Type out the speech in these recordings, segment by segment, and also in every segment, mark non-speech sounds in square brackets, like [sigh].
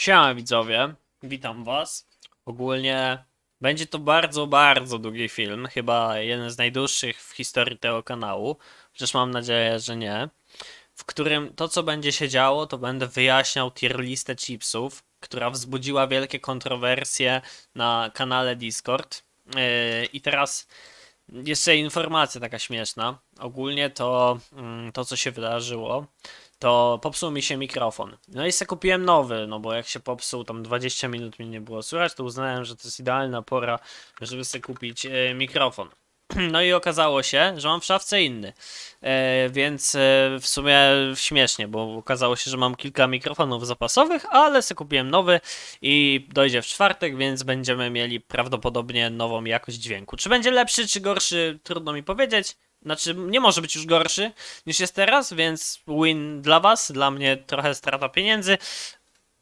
Siema widzowie, witam was. Ogólnie będzie to bardzo, bardzo długi film, chyba jeden z najdłuższych w historii tego kanału, chociaż mam nadzieję, że nie, w którym to co będzie się działo, to będę wyjaśniał tier listę chipsów, która wzbudziła wielkie kontrowersje na kanale Discord. Yy, I teraz jeszcze informacja taka śmieszna. Ogólnie to, yy, to co się wydarzyło, to popsuł mi się mikrofon. No i se kupiłem nowy, no bo jak się popsuł, tam 20 minut mi nie było słychać, to uznałem, że to jest idealna pora, żeby sobie kupić e, mikrofon. [clears throat] No i okazało się, że mam w szafce inny, e, więc e, w sumie śmiesznie, bo okazało się, że mam kilka mikrofonów zapasowych, ale se kupiłem nowy i dojdzie w czwartek, więc będziemy mieli prawdopodobnie nową jakość dźwięku. Czy będzie lepszy, czy gorszy, trudno mi powiedzieć. Znaczy, nie może być już gorszy niż jest teraz, więc win dla was, dla mnie trochę strata pieniędzy.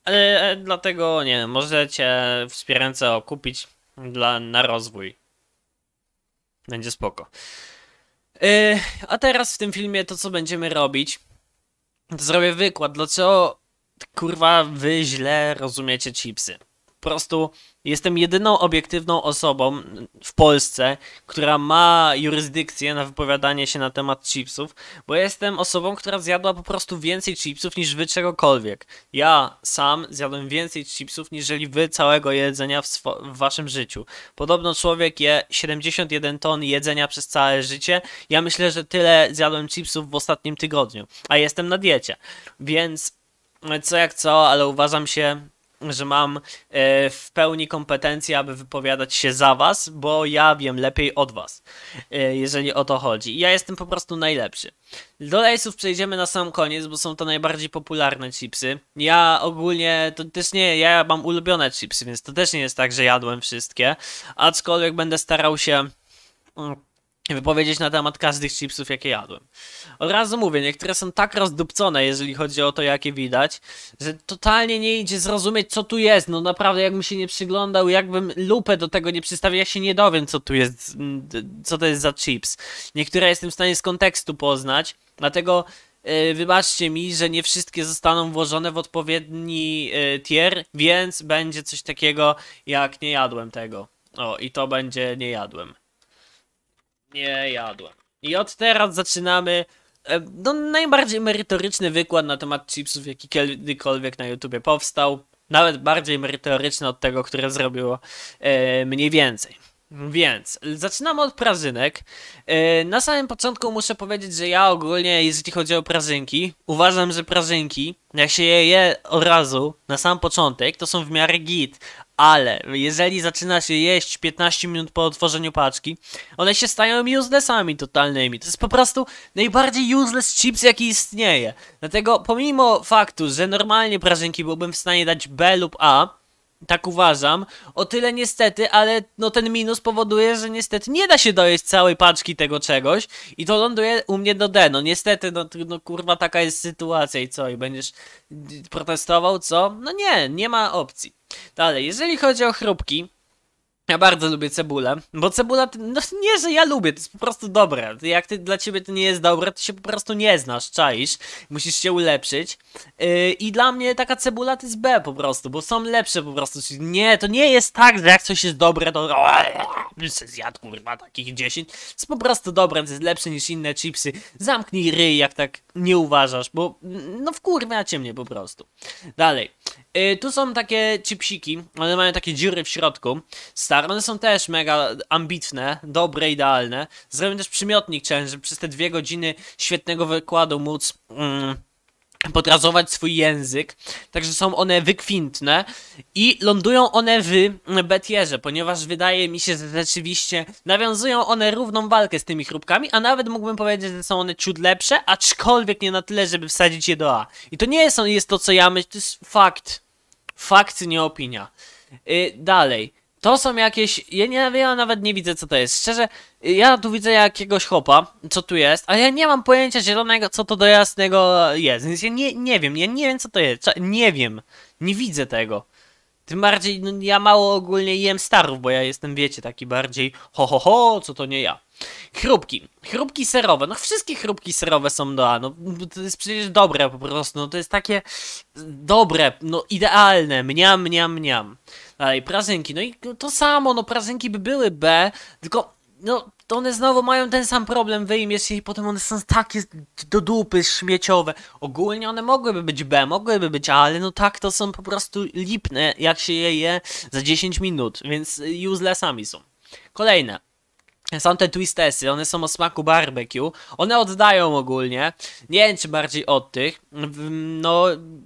Ale e, dlatego nie, możecie wspierające kupić dla, na rozwój. Będzie spoko. E, a teraz w tym filmie to, co będziemy robić, to zrobię wykład, dlaczego kurwa wy źle rozumiecie chipsy. Po prostu Jestem jedyną obiektywną osobą w Polsce, która ma jurysdykcję na wypowiadanie się na temat chipsów, bo jestem osobą, która zjadła po prostu więcej chipsów niż wy czegokolwiek. Ja sam zjadłem więcej chipsów niż wy całego jedzenia w, w waszym życiu. Podobno człowiek je 71 ton jedzenia przez całe życie. Ja myślę, że tyle zjadłem chipsów w ostatnim tygodniu, a jestem na diecie. Więc co jak co, ale uważam się że mam e, w pełni kompetencje, aby wypowiadać się za was, bo ja wiem lepiej od was, e, jeżeli o to chodzi. ja jestem po prostu najlepszy. Do lejsów przejdziemy na sam koniec, bo są to najbardziej popularne chipsy. Ja ogólnie, to też nie, ja mam ulubione chipsy, więc to też nie jest tak, że jadłem wszystkie, aczkolwiek będę starał się mm, wypowiedzieć na temat każdych chipsów, jakie jadłem. Od razu mówię, niektóre są tak rozdupcone, jeżeli chodzi o to, jakie widać, że totalnie nie idzie zrozumieć, co tu jest. No naprawdę, jakbym się nie przyglądał, jakbym lupę do tego nie przystawił, ja się nie dowiem, co tu jest, mm, co to jest za chips. Niektóre jestem w stanie z kontekstu poznać, dlatego e, wybaczcie mi, że nie wszystkie zostaną włożone w odpowiedni e, tier, więc będzie coś takiego, jak nie jadłem tego. O, i to będzie nie jadłem. Nie jadłem. I od teraz zaczynamy e, no, najbardziej merytoryczny wykład na temat chipsów, jaki kiedykolwiek na YouTubie powstał. Nawet bardziej merytoryczny od tego, które zrobiło e, mniej więcej. Więc zaczynamy od prazynek. E, na samym początku muszę powiedzieć, że ja ogólnie, jeżeli chodzi o prazynki, uważam, że prazynki, jak się je je od razu, na sam początek, to są w miarę git ale jeżeli zaczyna się jeść 15 minut po otworzeniu paczki, one się stają uselessami totalnymi. To jest po prostu najbardziej useless chips, jaki istnieje. Dlatego pomimo faktu, że normalnie prażynki byłbym w stanie dać B lub A, tak uważam. O tyle niestety, ale no ten minus powoduje, że niestety nie da się dojeść całej paczki tego czegoś i to ląduje u mnie do D. No niestety, no, no kurwa taka jest sytuacja i co? I będziesz protestował, co? No nie, nie ma opcji. Dalej, jeżeli chodzi o chrupki, ja bardzo lubię cebulę, bo cebula, no nie, że ja lubię, to jest po prostu dobre. Jak ty, dla ciebie to nie jest dobre, to się po prostu nie znasz, czaisz, musisz się ulepszyć. Yy, I dla mnie taka cebula to jest B po prostu, bo są lepsze po prostu. Nie, to nie jest tak, że jak coś jest dobre, to se zjadł kurwa takich 10. To jest po prostu dobre, to jest lepsze niż inne chipsy. Zamknij ryj, jak tak nie uważasz, bo mm, no wkurwiacie mnie po prostu. Dalej, yy, tu są takie chipsiki, one mają takie dziury w środku. Stary Star. One są też mega ambitne, dobre, idealne. Zrobię też przymiotnik challenge, żeby przez te dwie godziny świetnego wykładu móc... Mm, swój język, także są one wykwintne i lądują one w Betierze, ponieważ wydaje mi się, że rzeczywiście nawiązują one równą walkę z tymi chrupkami, a nawet mógłbym powiedzieć, że są one ciut lepsze, aczkolwiek nie na tyle, żeby wsadzić je do A. I to nie jest, jest to, co ja myślę, to jest fakt. Fakt, nie opinia. Yy, dalej. To są jakieś... Ja, nie, ja nawet nie widzę, co to jest. Szczerze, ja tu widzę jakiegoś chopa, co tu jest, a ja nie mam pojęcia zielonego, co to do jasnego jest. Więc ja nie, nie wiem, ja nie wiem, co to jest. Nie wiem. Nie widzę tego. Tym bardziej no, ja mało ogólnie jem starów, bo ja jestem, wiecie, taki bardziej ho ho ho, co to nie ja. Chrupki. Chrupki serowe. No wszystkie chrupki serowe są do A. No, to jest przecież dobre po prostu. No to jest takie dobre, no idealne. Mniam, mniam, mniam. Dalej, prazynki. No i to samo, no prazynki by były B, tylko no to one znowu mają ten sam problem, wyjmiesz je i potem one są takie do dupy śmieciowe. Ogólnie one mogłyby być B, mogłyby być A, ale no tak, to są po prostu lipne, jak się je je za 10 minut, więc y, uselessami są. Kolejne. Są te twistesy, one są o smaku barbecue. One oddają ogólnie. Nie wiem, czy bardziej od tych. No,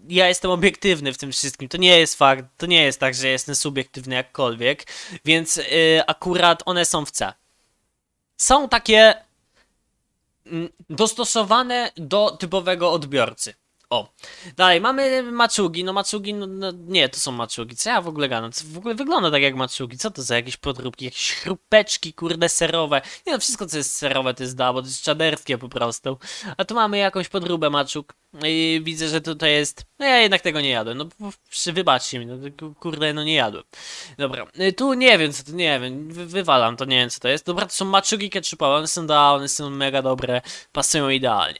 ja jestem obiektywny w tym wszystkim. To nie jest fakt, to nie jest tak, że jestem subiektywny jakkolwiek. Więc yy, akurat one są w C są takie mm, dostosowane do typowego odbiorcy. O, dalej mamy maczugi. No, maczugi, no, no, nie, to są maczugi. Co ja w ogóle gadam? w ogóle wygląda tak jak maczugi? Co to za jakieś podróbki? Jakieś chrupeczki, kurde, serowe. Nie no, wszystko co jest serowe to jest da, bo to jest czaderskie po prostu. A tu mamy jakąś podróbę maczug. I widzę, że tutaj jest... No ja jednak tego nie jadłem, no wybaczcie mi, no kurde, no nie jadłem. Dobra, y, tu nie wiem co to, nie wiem, Wy, wywalam to, nie wiem co to jest. Dobra, to są maczugi ketchupowe, one są da, one są mega dobre, pasują idealnie.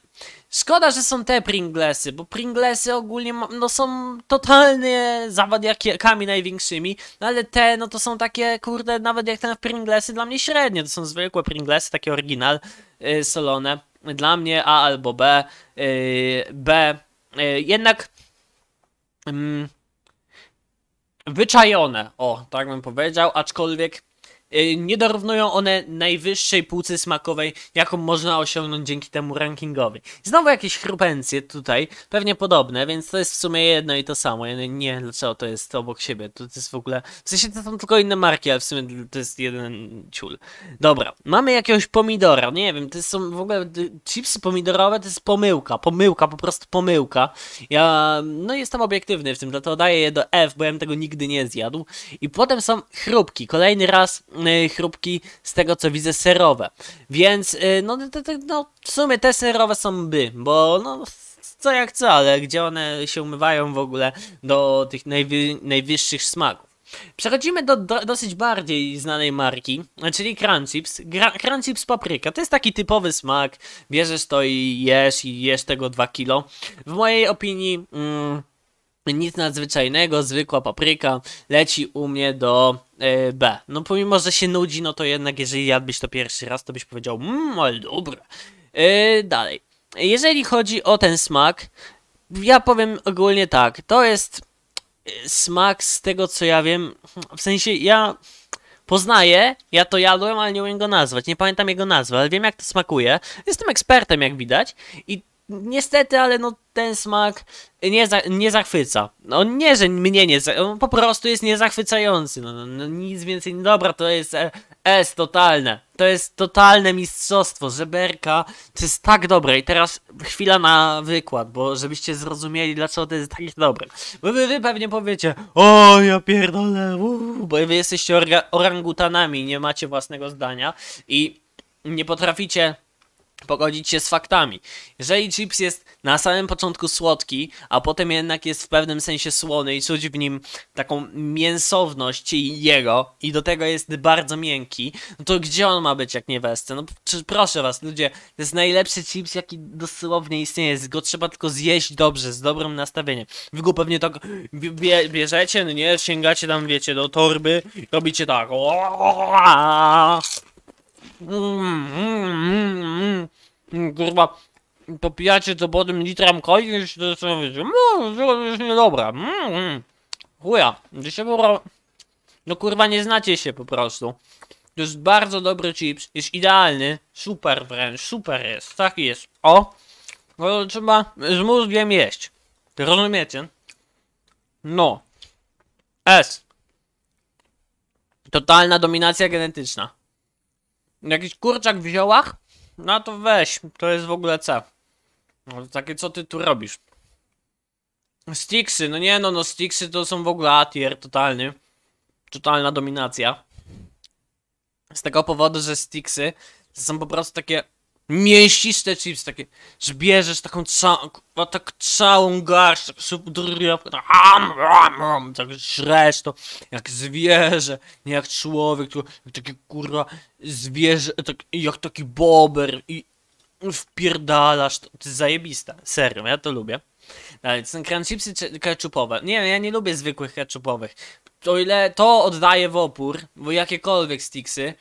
Szkoda, że są te Pringlesy, bo Pringlesy ogólnie no, są totalnie zawadiakami największymi, no ale te no to są takie, kurde, nawet jak ten Pringlesy dla mnie średnie, to są zwykłe Pringlesy, takie oryginal, yy, solone. Dla mnie A albo B. Y, B. Y, jednak mm, wyczajone, o, tak bym powiedział, aczkolwiek Y, nie dorównują one najwyższej półce smakowej, jaką można osiągnąć dzięki temu rankingowi. Znowu jakieś chrupencje tutaj, pewnie podobne, więc to jest w sumie jedno i to samo. Ja nie, nie dlaczego to jest obok siebie, to, to jest w ogóle... W sensie to są tylko inne marki, ale w sumie to jest jeden ciul. Dobra, mamy jakiegoś pomidora, nie wiem, to są w ogóle... Chipsy pomidorowe to jest pomyłka, pomyłka, po prostu pomyłka. Ja, no jestem obiektywny w tym, dlatego daję je do F, bo ja bym tego nigdy nie zjadł. I potem są chrupki, kolejny raz... Mm, Y, chrupki, z tego co widzę, serowe. Więc, y, no, no w sumie te serowe są by, bo no co jak co, ale gdzie one się umywają w ogóle do tych najwy najwyższych smaków. Przechodzimy do, do, dosyć bardziej znanej marki, czyli Crunchips. Crunchips papryka. To jest taki typowy smak. Bierzesz to i jesz, i jesz tego 2 kilo. W mojej opinii... Mm, nic nadzwyczajnego, zwykła papryka leci u mnie do yy, B. No pomimo, że się nudzi, no to jednak jeżeli jadłbyś to pierwszy raz, to byś powiedział mmm, ale dobra. Yy, e, dalej. Jeżeli chodzi o ten smak, ja powiem ogólnie tak, to jest e, smak z tego co ja wiem, w sensie ja poznaję, ja to jadłem, ale nie umiem go nazwać, nie pamiętam jego nazwy, ale wiem jak to smakuje, jestem ekspertem jak widać i niestety, ale no ten smak nie, za, nie zachwyca. No nie, że mnie nie, on po prostu jest niezachwycający. No, no, no nic więcej, no, dobra, to jest e, S totalne. To jest totalne mistrzostwo, żeberka. To jest tak dobre i teraz chwila na wykład, bo żebyście zrozumieli, dlaczego to jest takie dobre. Bo wy, wy pewnie powiecie, o ja pierdolę, uu, bo wy jesteście orga, orangutanami, nie macie własnego zdania i nie potraficie pogodzić się z faktami. Jeżeli chips jest na samym początku słodki, a potem jednak jest w pewnym sensie słony i czuć w nim taką mięsowność jego i do tego jest bardzo miękki, no to gdzie on ma być jak nie wesce? No czy, proszę was ludzie, to jest najlepszy chips jaki dosłownie istnieje, go trzeba tylko zjeść dobrze, z dobrym nastawieniem. Wy go pewnie tak bie, bierzecie, no nie, sięgacie tam wiecie do torby, robicie tak. Kurwa, popijacie co potem litram koi i się zastanawiacie, mmm, to jest no, niedobra. mmm, chuja, się było... No kurwa, nie znacie się po prostu. To jest bardzo dobry chips, jest idealny, super wręcz, super jest, taki jest, o. No trzeba z mózgiem jeść, rozumiecie? No. S. Totalna dominacja genetyczna. Jakiś kurczak w ziołach? No to weź, to jest w ogóle C. No, takie co ty tu robisz? Stixy, no nie no, no Stixy to są w ogóle atier totalny. Totalna dominacja. Z tego powodu, że Stixy to są po prostu takie mięsiste chips, takie zbierzesz taką całą, tak całą garść, tak subdrywkę, tak, ham, ham, ham, tak żresz to, jak zwierzę, nie jak człowiek, tylko jak takie kurwa zwierzę, tak, jak taki bober i wpierdalasz, to, to jest zajebista, serio, ja to lubię. Ale no, są crunchipsy ketchupowe. Nie, ja nie lubię zwykłych ketchupowych. O ile to oddaje w opór, bo jakiekolwiek sticksy,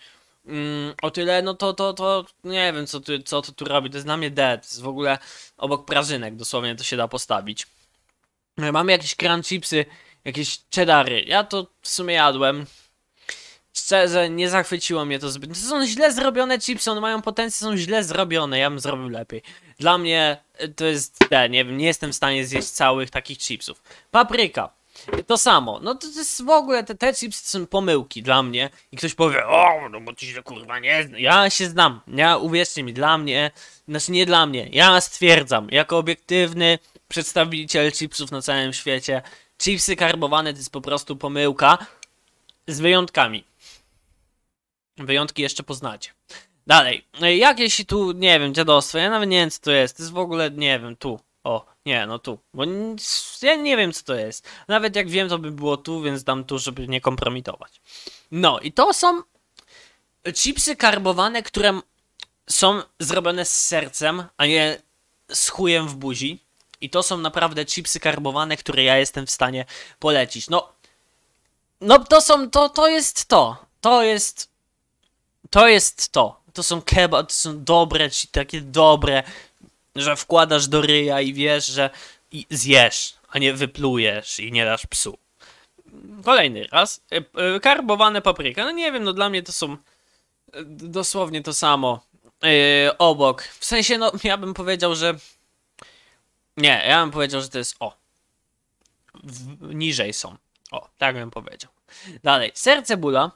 Mm, o tyle, no to, to, to nie wiem, co, tu, co to tu robi. To jest na mnie dead. To jest w ogóle obok prażynek, dosłownie to się da postawić. Mamy jakieś crunch chipsy, jakieś cheddary. Ja to w sumie jadłem. Szczerze, nie zachwyciło mnie to zbyt. To są źle zrobione chipsy, one mają potencjał, są źle zrobione, ja bym zrobił lepiej. Dla mnie e, to jest, nie wiem, nie jestem w stanie zjeść całych takich chipsów. Papryka to samo. No to, to jest w ogóle, te, te chipsy są pomyłki dla mnie i ktoś powie, o, no bo ty się kurwa nie znasz Ja się znam, ja, uwierzcie mi, dla mnie, znaczy nie dla mnie, ja stwierdzam, jako obiektywny przedstawiciel chipsów na całym świecie, chipsy karbowane to jest po prostu pomyłka z wyjątkami. Wyjątki jeszcze poznacie. Dalej, e, jakieś tu, nie wiem, dziadostwo, ja nawet nie wiem co to jest, to jest w ogóle, nie wiem, tu, o, nie, no tu. Bo ja nie wiem, co to jest. Nawet jak wiem, to by było tu, więc dam tu, żeby nie kompromitować. No i to są chipsy karbowane, które są zrobione z sercem, a nie z chujem w buzi. I to są naprawdę chipsy karbowane, które ja jestem w stanie polecić. No, no to są, to, to jest to. To jest, to jest to. To są kebab, to są dobre, takie dobre że wkładasz do ryja i wiesz, że i zjesz, a nie wyplujesz i nie dasz psu. Kolejny raz. E, e, karbowane papryka. No nie wiem, no dla mnie to są e, dosłownie to samo. Yy, obok. W sensie, no ja bym powiedział, że. Nie, ja bym powiedział, że to jest o. W... niżej są. O, tak bym powiedział. Dalej, serce bóla.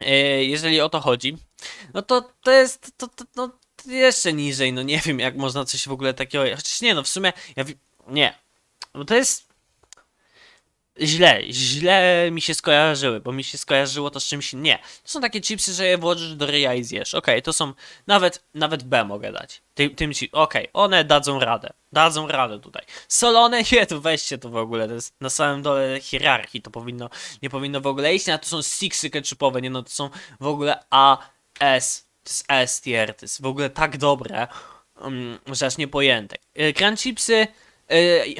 Yy, jeżeli o to chodzi, no to to jest. To, to, no, jeszcze niżej, no nie wiem jak można coś w ogóle takiego, chociaż nie no w sumie, ja nie, bo no to jest źle, źle mi się skojarzyły, bo mi się skojarzyło to z czymś nie. To są takie chipsy, że je włożysz do ryja i zjesz, okej, okay, to są, nawet, nawet B mogę dać, tym, tym ci, okej, okay, one dadzą radę, dadzą radę tutaj. Solone, [laughs] nie, to weźcie to w ogóle, to jest na samym dole hierarchii, to powinno, nie powinno w ogóle iść, a to są sixy ketchupowe, nie no, to są w ogóle A, S, to jest S tier, to jest w ogóle tak dobre, um, że aż niepojęte. Crunch e, chipsy,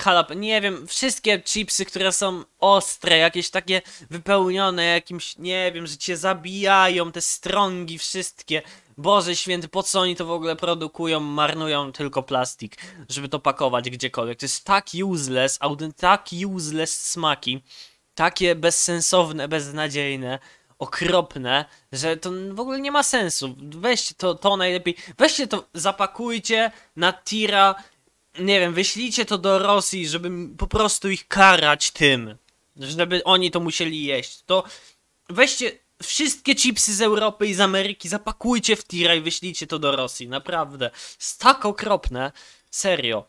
halap, e, nie wiem, wszystkie chipsy, które są ostre, jakieś takie wypełnione jakimś, nie wiem, że cię zabijają, te strągi wszystkie. Boże święty, po co oni to w ogóle produkują, marnują tylko plastik, żeby to pakować gdziekolwiek. To jest tak useless, tak useless smaki, takie bezsensowne, beznadziejne okropne, że to w ogóle nie ma sensu. Weźcie to, to najlepiej, weźcie to, zapakujcie na tira, nie wiem, wyślijcie to do Rosji, żeby po prostu ich karać tym, żeby oni to musieli jeść. To weźcie wszystkie chipsy z Europy i z Ameryki, zapakujcie w tira i wyślijcie to do Rosji, naprawdę. Jest tak okropne, serio.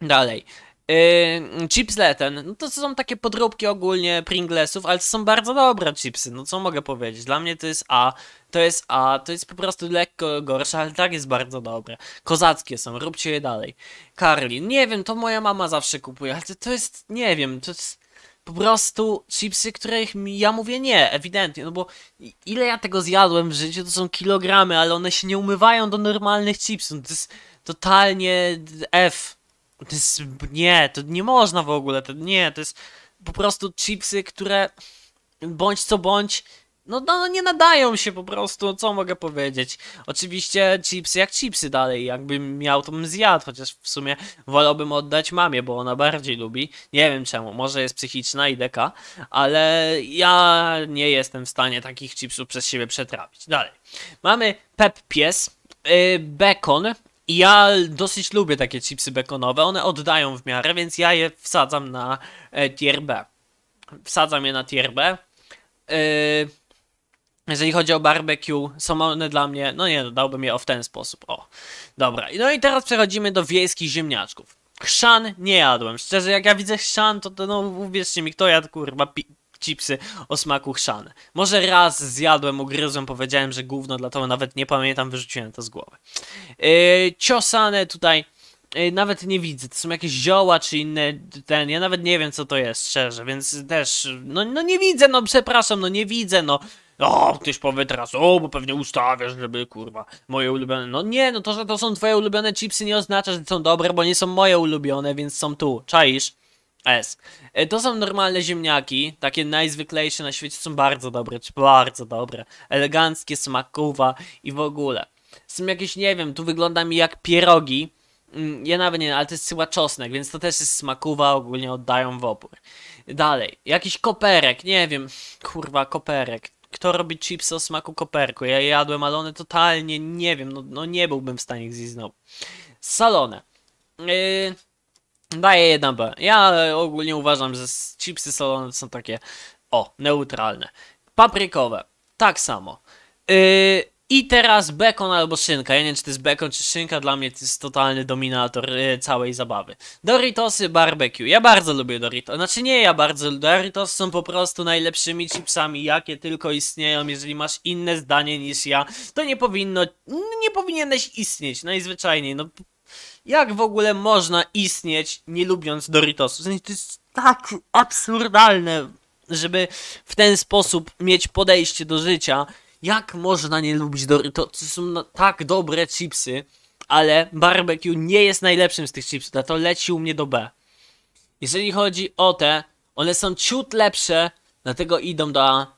Dalej. Yy, chips leten, no to są takie podróbki ogólnie Pringlesów, ale to są bardzo dobre chipsy, no co mogę powiedzieć, dla mnie to jest A, to jest A, to jest po prostu lekko gorsze, ale tak jest bardzo dobre. Kozackie są, róbcie je dalej. Carly, nie wiem, to moja mama zawsze kupuje, ale to, to jest, nie wiem, to jest po prostu chipsy, których ja mówię nie, ewidentnie, no bo ile ja tego zjadłem w życiu, to są kilogramy, ale one się nie umywają do normalnych chipsów, no to jest totalnie F to jest, nie, to nie można w ogóle, to nie, to jest po prostu chipsy, które bądź co bądź, no, no, no nie nadają się po prostu, co mogę powiedzieć. Oczywiście chipsy jak chipsy dalej, jakbym miał to bym zjadł, chociaż w sumie wolałbym oddać mamie, bo ona bardziej lubi. Nie wiem czemu, może jest psychiczna i deka, ale ja nie jestem w stanie takich chipsów przez siebie przetrawić. Dalej, mamy Pep Pies, yy, Bekon, i ja dosyć lubię takie chipsy bekonowe, one oddają w miarę, więc ja je wsadzam na e, tier B. Wsadzam je na tier B. E, jeżeli chodzi o barbecue, są one dla mnie, no nie, dałbym je o w ten sposób. O, dobra. No i teraz przechodzimy do wiejskich ziemniaczków. Chrzan nie jadłem. Szczerze, jak ja widzę chrzan, to, to no uwierzcie mi, kto jadł kurwa pi chipsy o smaku chrzane. Może raz zjadłem, ugryzłem, powiedziałem, że gówno, dlatego nawet nie pamiętam, wyrzuciłem to z głowy. E, ciosane tutaj e, nawet nie widzę, to są jakieś zioła czy inne, ten, ja nawet nie wiem co to jest, szczerze, więc też, no, no nie widzę, no przepraszam, no nie widzę, no. O, ktoś powie teraz, o, bo pewnie ustawiasz, żeby, kurwa, moje ulubione. No nie, no to, że to są twoje ulubione chipsy nie oznacza, że są dobre, bo nie są moje ulubione, więc są tu. Czaisz? S. E, to są normalne ziemniaki, takie najzwyklejsze na świecie, są bardzo dobre, bardzo dobre. Eleganckie, smakowa i w ogóle. Są jakieś, nie wiem, tu wygląda mi jak pierogi. Mm, ja nawet nie ale to jest chyba czosnek, więc to też jest smakowa, ogólnie oddają w opór. Dalej, jakiś koperek, nie wiem, kurwa, koperek. Kto robi chipsy o smaku koperku? Ja jadłem, ale one totalnie, nie wiem, no, no nie byłbym w stanie ich zjeść znowu. Salone. Yy Daję 1B. Ja e, ogólnie uważam, że chipsy solone są takie, o, neutralne. Paprykowe, tak samo. Yy, I teraz bekon albo szynka. Ja nie wiem, czy to jest bekon czy szynka, dla mnie to jest totalny dominator yy, całej zabawy. Doritosy, barbecue. Ja bardzo lubię Doritos. Znaczy nie, ja bardzo Doritos są po prostu najlepszymi chipsami, jakie tylko istnieją. Jeżeli masz inne zdanie niż ja, to nie powinno, nie powinieneś istnieć, najzwyczajniej. No jak w ogóle można istnieć nie lubiąc Doritosu? W sensie to jest tak absurdalne, żeby w ten sposób mieć podejście do życia. Jak można nie lubić Doritosu? To są tak dobre chipsy, ale barbecue nie jest najlepszym z tych chipsów, dlatego leci u mnie do B. Jeżeli chodzi o te, one są ciut lepsze, dlatego idą do A.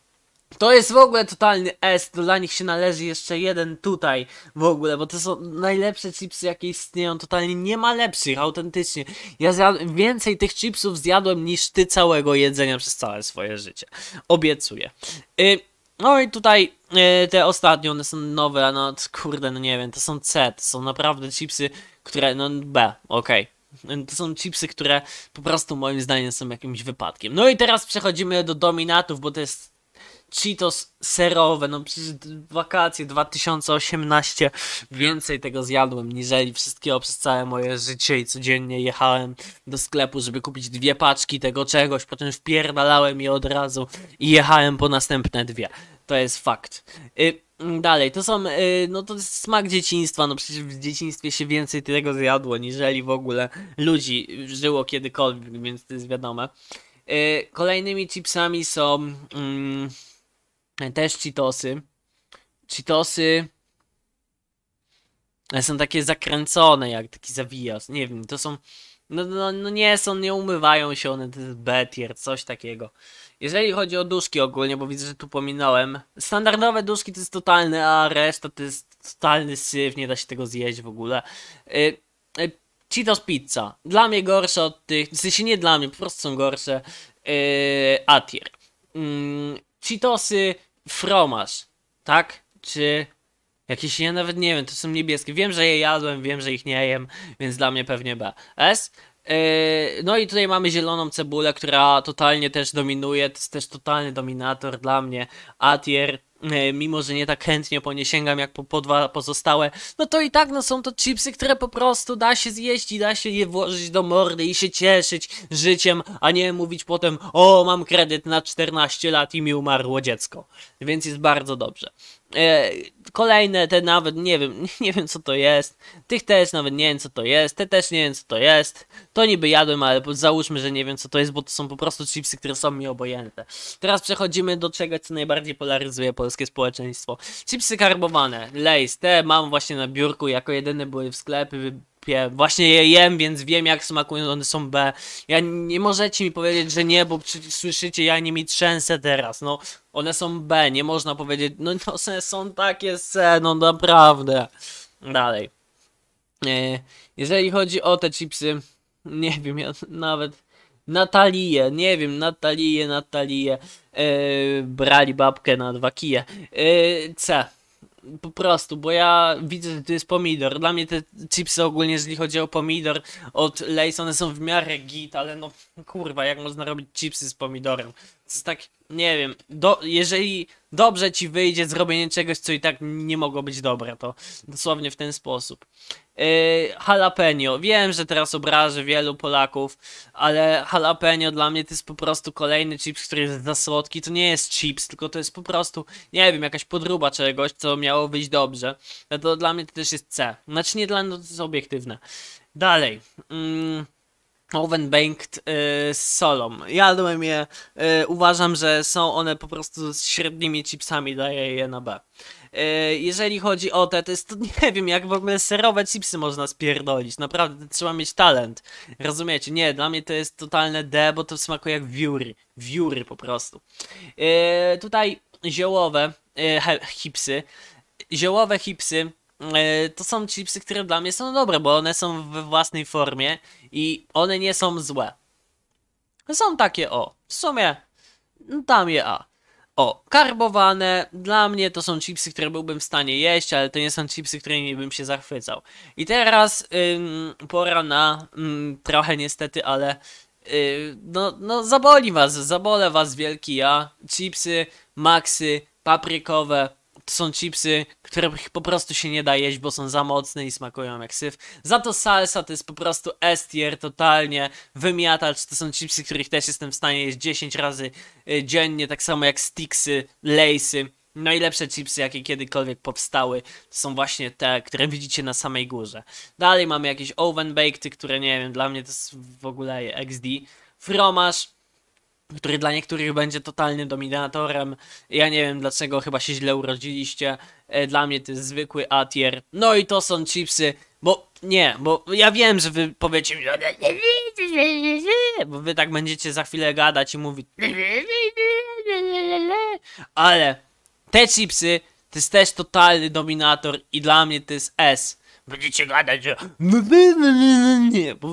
To jest w ogóle totalny S, to dla nich się należy jeszcze jeden tutaj w ogóle, bo to są najlepsze chipsy jakie istnieją, totalnie nie ma lepszych, autentycznie. Ja zjadłem, więcej tych chipsów zjadłem niż ty całego jedzenia przez całe swoje życie. Obiecuję. Y no i tutaj y te ostatnie, one są nowe, no kurde, no nie wiem, to są C, to są naprawdę chipsy, które, no B, okej. Okay. To są chipsy, które po prostu moim zdaniem są jakimś wypadkiem. No i teraz przechodzimy do dominatów, bo to jest Cheetos serowe, no przecież wakacje 2018, więcej tego zjadłem niżeli wszystkiego przez całe moje życie i codziennie jechałem do sklepu, żeby kupić dwie paczki tego czegoś, potem wpierdalałem je od razu i jechałem po następne dwie. To jest fakt. Y Dalej, to są, y, no to jest smak dzieciństwa, no przecież w dzieciństwie się więcej tego zjadło, niżeli w ogóle ludzi żyło kiedykolwiek, więc to jest wiadome. Y, kolejnymi chipsami są... Mm, też Cheetosy. Cheetosy są takie zakręcone, jak taki zawijasz. Nie wiem, to są... No, no, no nie są, nie umywają się one, to jest betier, coś takiego. Jeżeli chodzi o duszki ogólnie, bo widzę, że tu pominąłem. Standardowe duszki to jest totalne, a reszta to jest totalny syf, nie da się tego zjeść w ogóle. Yy, yy, Cheetos pizza. Dla mnie gorsze od tych, w sensie nie dla mnie, po prostu są gorsze. Yy, Atier. Yy, mm, Cheetosy fromaż, tak? Czy jakieś, ja nawet nie wiem, to są niebieskie. Wiem, że je jadłem, wiem, że ich nie jem, więc dla mnie pewnie B. S. Yy, no i tutaj mamy zieloną cebulę, która totalnie też dominuje, to jest też totalny dominator dla mnie. Atier, E, mimo że nie tak chętnie po nie sięgam jak po, po dwa pozostałe, no to i tak no są to chipsy, które po prostu da się zjeść i da się je włożyć do mordy i się cieszyć życiem, a nie mówić potem o mam kredyt na 14 lat i mi umarło dziecko, więc jest bardzo dobrze. E, kolejne te nawet nie wiem, [laughs] nie wiem co to jest. Tych też nawet nie wiem co to jest. Te też nie wiem co to jest. To niby jadłem, ale załóżmy, że nie wiem co to jest, bo to są po prostu chipsy, które są mi obojętne. Teraz przechodzimy do czegoś, co najbardziej polaryzuje polskie społeczeństwo. Chipsy karbowane, Lays. Te mam właśnie na biurku, jako jedyne były w sklepie kupię. Właśnie je jem, więc wiem jak smakują, one są B. Ja nie możecie mi powiedzieć, że nie, bo słyszycie, ja nie mi trzęsę teraz, no. One są B, nie można powiedzieć, no, no są takie C, no naprawdę. Dalej. E, jeżeli chodzi o te chipsy, nie wiem, ja nawet Natalię, nie wiem, Natalię, Natalię, yy, brali babkę na dwa kije. Yy, C po prostu, bo ja widzę, że tu jest pomidor. Dla mnie te chipsy ogólnie, jeżeli chodzi o pomidor od Lay's, one są w miarę git, ale no kurwa, jak można robić chipsy z pomidorem? tak, nie wiem, do, jeżeli dobrze ci wyjdzie zrobienie czegoś, co i tak nie mogło być dobre, to dosłownie w ten sposób. Yy, jalapeno. Wiem, że teraz obrażę wielu Polaków, ale jalapeno dla mnie to jest po prostu kolejny chips, który jest za słodki. To nie jest chips, tylko to jest po prostu, nie wiem, jakaś podruba czegoś, co miało wyjść dobrze. No to dla mnie to też jest C. Znaczy nie dla mnie, to jest obiektywne. Dalej. Yy Oven Banked y, z solą. Jadłem je, y, uważam, że są one po prostu z średnimi chipsami, daję je na B. Y, jeżeli chodzi o te, to jest to nie [laughs] wiem, jak w ogóle serowe chipsy można spierdolić. Naprawdę, trzeba mieć talent. Rozumiecie? Nie, dla mnie to jest totalne D, bo to smakuje jak wióry. Wióry po prostu. Tutaj ziołowe hipsy. Ziołowe hipsy E, to są chipsy, które dla mnie są dobre, bo one są we własnej formie i one nie są złe. Są takie o, w sumie no tam je A. O, karbowane, dla mnie to są chipsy, które byłbym w stanie jeść, ale to nie są chipsy, którymi bym się zachwycał. I teraz ym, pora na, ym, trochę niestety, ale y, no, no zaboli was, zabole was wielki ja. Chipsy, maksy, paprykowe, to są chipsy, których po prostu się nie da jeść, bo są za mocne i smakują jak syf. Za to salsa to jest po prostu estier totalnie, wymiatacz. To są chipsy, których też jestem w stanie jeść 10 razy y, dziennie, tak samo jak sticksy, lacy. Najlepsze chipsy, jakie kiedykolwiek powstały, to są właśnie te, które widzicie na samej górze. Dalej mamy jakieś oven baked, y, które nie wiem, dla mnie to jest w ogóle XD. Fromaż, który dla niektórych będzie totalnym dominatorem. Ja nie wiem dlaczego, chyba się źle urodziliście. Dla mnie to jest zwykły Atier. No i to są chipsy, bo nie, bo ja wiem, że wy powiecie mi, bo wy tak będziecie za chwilę gadać i mówić, ale te chipsy to jest też totalny dominator i dla mnie to jest S. Będziecie gadać, że no, no, no, nie, bo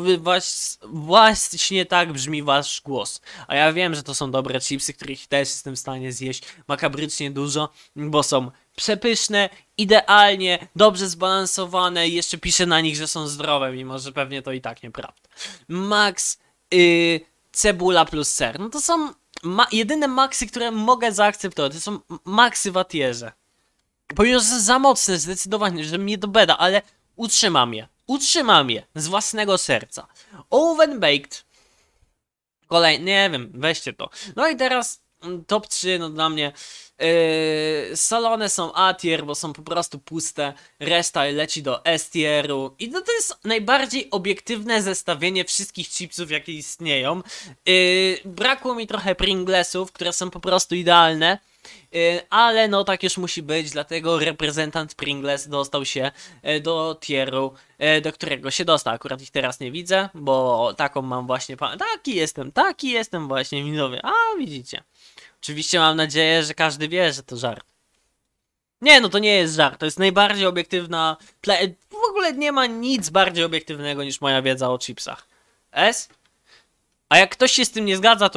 właśnie, tak brzmi wasz głos. A ja wiem, że to są dobre chipsy, których też jestem w stanie zjeść makabrycznie dużo, bo są przepyszne, idealnie, dobrze zbalansowane i jeszcze piszę na nich, że są zdrowe, mimo że pewnie to i tak nieprawda. Max, yy, cebula plus ser. No to są ma jedyne maksy, które mogę zaakceptować. To są maksy w atierze. Pomimo, że są za mocne zdecydowanie, że mnie to beda, ale Utrzymam je. Utrzymam je z własnego serca. Oven baked. Kolej, nie wiem, weźcie to. No i teraz mm, top 3, no dla mnie. Yy, salony są A-tier, bo są po prostu puste, reszta leci do S-tieru i no to jest najbardziej obiektywne zestawienie wszystkich chipsów, jakie istnieją. Yy, brakło mi trochę Pringlesów, które są po prostu idealne. Y, ale no tak już musi być, dlatego reprezentant Pringles dostał się y, do tieru, y, do którego się dostał. Akurat ich teraz nie widzę, bo taką mam właśnie, taki jestem, taki jestem właśnie widzowie, a widzicie. Oczywiście mam nadzieję, że każdy wie, że to żart. Nie, no to nie jest żart, to jest najbardziej obiektywna, w ogóle nie ma nic bardziej obiektywnego niż moja wiedza o chipsach. S? A jak ktoś się z tym nie zgadza, to